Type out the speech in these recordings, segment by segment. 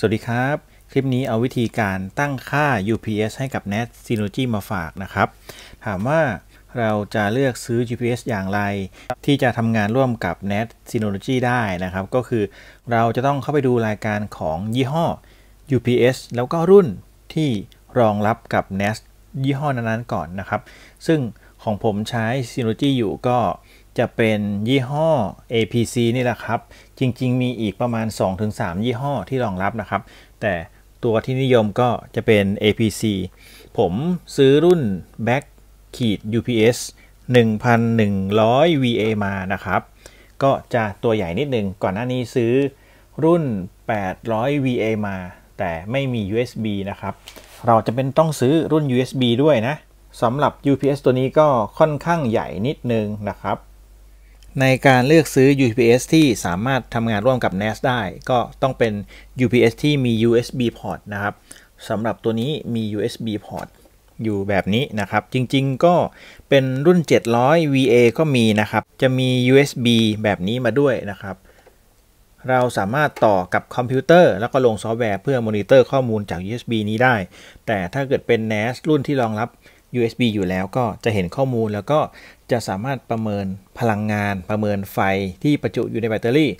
สวัสดีครับ คลิปนี้เอาวิธีการตั้งค่า UPS ให้กับ NAT Synology มาฝากนะครับถามว่าเราจะเลือกซื้อ u p s อย่างไร ที่จะทำงานร่วมกับ NAT Synology ได้นะครับ ก็คือเราจะต้องเข้าไปดูรายการของยี่ห้อ UPS แล้วก็รุ่นที่รองรับกับ NAT ยี่ห้อนั้นๆก่อนนะครับ ซึ่งของผมใช้ Synology อยู่ก็จะเป็นยี่ห้อ APC นี่แหละครับ จริงๆ มีอีกประมาณ 2-3 ยี่ห้อที่รองรับนะครับ แต่ตัวที่นิยมก็จะเป็น APC ผมซื้อรุ่น Back ขีด UPS 1,100 VA มานะครับ ก็จะตัวใหญ่นิดนึงก่อนหน้านี้ซื้อรุ่น 800 VA มา แต่ไม่มี USB นะครับ เราจะเป็นต้องซื้อรุ่น USB ด้วยนะสำหรับ UPS ตัวนี้ก็ค่อนข้างใหญ่นิดนึงนะครับในการเลือกซื้อ UPS ที่สามารถทำงานร่วมกับ NAS ได้ ก็ต้องเป็น UPS ที่มี USB port นะครับ สำหรับตัวนี้มี USB port อยู่แบบนี้นะครับ จริงๆ ก็เป็นรุ่น 700 VA ก็มีนะครับ จะมี USB แบบนี้มาด้วยนะครับ เราสามารถต่อกับคอมพิวเตอร์ แล้วก็ลงซอฟต์แวร์เพื่อมอนิเตอร์ข้อมูลจาก USB นี้ได้ แต่ถ้าเกิดเป็น NAS รุ่นที่รองรับ USB อยู่แล้วก็จะเห็นข้อมูลแล้วก็จะสามารถประเมินพลังงานประเมินไฟที่ประจุอยู่ในแบตเตอรี่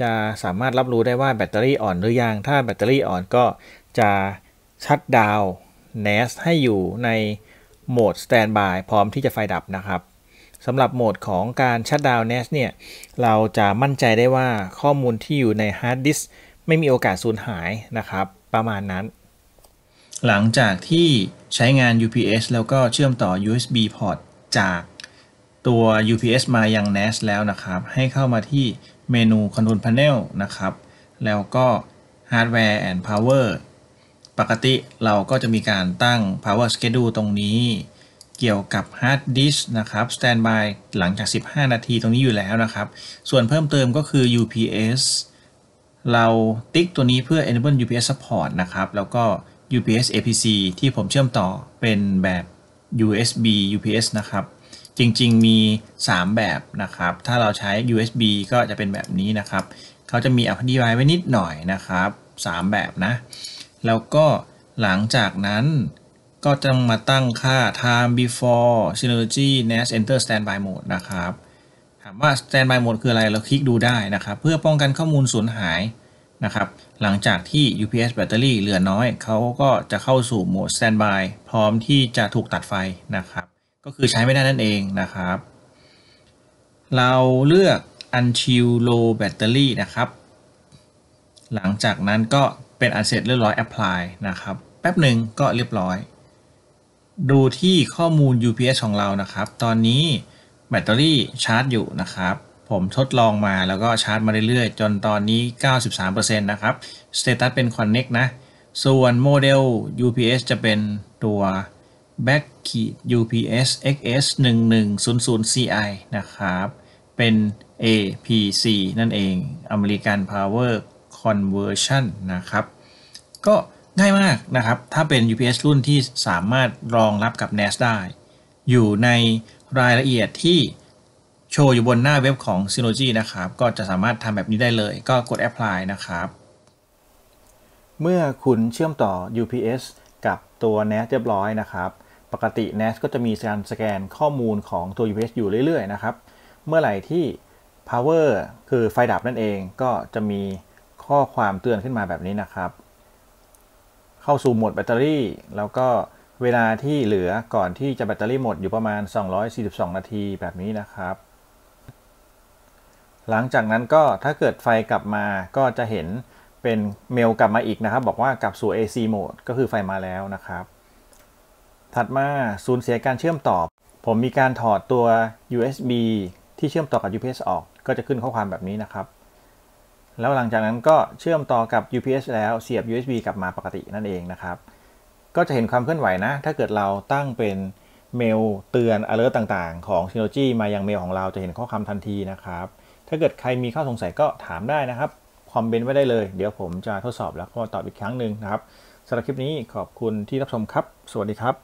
จะสามารถรับรู้ได้ว่าแบตเตอรี่อ่อนหรือยังถ้าแบตเตอรี่อ่อนก็จะชัดดาวน์เนสให้อยู่ในโหมดสแตนบายพร้อมที่จะไฟดับนะครับสำหรับโหมดของการชัดดาวน์เนสเนี่ยเราจะมั่นใจได้ว่าข้อมูลที่อยู่ในฮาร์ดดิสไม่มีโอกาสสูญหายนะครับ ประมาณนั้นหลังจากที่ใช้งาน UPS แล้วก็เชื่อมต่อ USB port จากตัว UPS มายัง NAS แล้วนะครับ ให้เข้ามาที่เมนู Control Panel นะครับ แล้วก็ Hardware and Power ปกติเราก็จะมีการตั้ง Power Schedule ตรงนี้ เกี่ยวกับ Hard Disk นะครับ Standby หลังจาก 15 นาทีตรงนี้อยู่แล้วนะครับ ส่วนเพิ่มเติมก็คือ UPS เราติ๊กตัวนี้เพื่อ Enable UPS Support นะครับ แล้วก็ UPS APC ที่ผมเชื่อมต่อเป็นแบบ USB UPS นะครับ จริงๆ มี 3 แบบนะครับ ถ้าเราใช้ USB ก็จะเป็นแบบนี้นะครับ เขาจะมีอธิบายไว้นิดหน่อยนะครับ 3 แบบนะ แล้วก็หลังจากนั้นก็จะมาตั้งค่า time before synology nas enter standby mode นะครับ ถามว่า standby mode คืออะไร เราคลิกดูได้นะครับ เพื่อป้องกันข้อมูลสูญหายนะครับหลังจากที่ UPS แบตเตอรี่เหลือน้อยเขาก็จะเข้าสู่โหมด standby พร้อมที่จะถูกตัดไฟนะครับ ก็คือใช้ไม่ได้นั่นเองนะครับ เราเลือก until low battery นะครับหลังจากนั้นก็เป็นอันเสร็จเรียบร้อย apply นะครับแป๊บหนึ่งก็เรียบร้อย ดูที่ข้อมูล UPS ของเรานะครับ ตอนนี้แบตเตอรี่ชาร์จอยู่นะครับผมทดลองมาแล้วก็ชาร์จมาเรื่อยๆ จนตอนนี้ 93%นะครับสเตตัสเป็น Connect นะ ส่วนโมเดล UPS จะเป็นตัว Back UPS XS 1 1 0 0 CI นะครับ เป็น APC นั่นเอง American Power Conversion นะครับ ก็ง่ายมากนะครับ ถ้าเป็น UPS รุ่นที่สามารถรองรับกับ NAS ได้ อยู่ในรายละเอียดที่โชว์อยู่บนหน้าเว็บของ Synology นะครับ ก็จะสามารถทำแบบนี้ได้เลย ก็กด Apply นะครับ เมื่อคุณเชื่อมต่อ UPS กับตัว NAS เรียบร้อยนะครับ ปกติ NAS ก็จะมีการสแกนข้อมูลของตัว UPS อยู่เรื่อยๆ นะครับ เมื่อไหร่ที่ power คือไฟดับนั่นเอง ก็จะมีข้อความเตือนขึ้นมาแบบนี้นะครับ เข้าสู่โหมดแบตเตอรี่ แล้วก็เวลาที่เหลือก่อนที่จะแบตเตอรี่หมดอยู่ประมาณ 242 นาที แบบนี้นะครับหลังจากนั้นก็ถ้าเกิดไฟกลับมาก็จะเห็นเป็นเมลกลับมาอีกนะครับ บอกว่ากลับสู่ AC mode ก็คือไฟมาแล้วนะครับ ถัดมาสูญเสียการเชื่อมต่อ ผมมีการถอดตัว USB ที่เชื่อมต่อกับ UPS ออก ก็จะขึ้นข้อความแบบนี้นะครับ แล้วหลังจากนั้นก็เชื่อมต่อกับ UPS แล้วเสียบ USB กลับมาปกตินั่นเองนะครับ ก็จะเห็นความเคลื่อนไหวนะ ถ้าเกิดเราตั้งเป็นเมล เตือน alert ต่าง ๆ ของ Synology มายังเมลของเราจะเห็นข้อความทันทีนะครับถ้าเกิดใครมีข้อสงสัยก็ถามได้นะครับ คอมเมนต์ไว้ได้เลย เดี๋ยวผมจะทดสอบแล้วก็ตอบอีกครั้งหนึ่งนะครับ สำหรับคลิปนี้ขอบคุณที่รับชมครับ สวัสดีครับ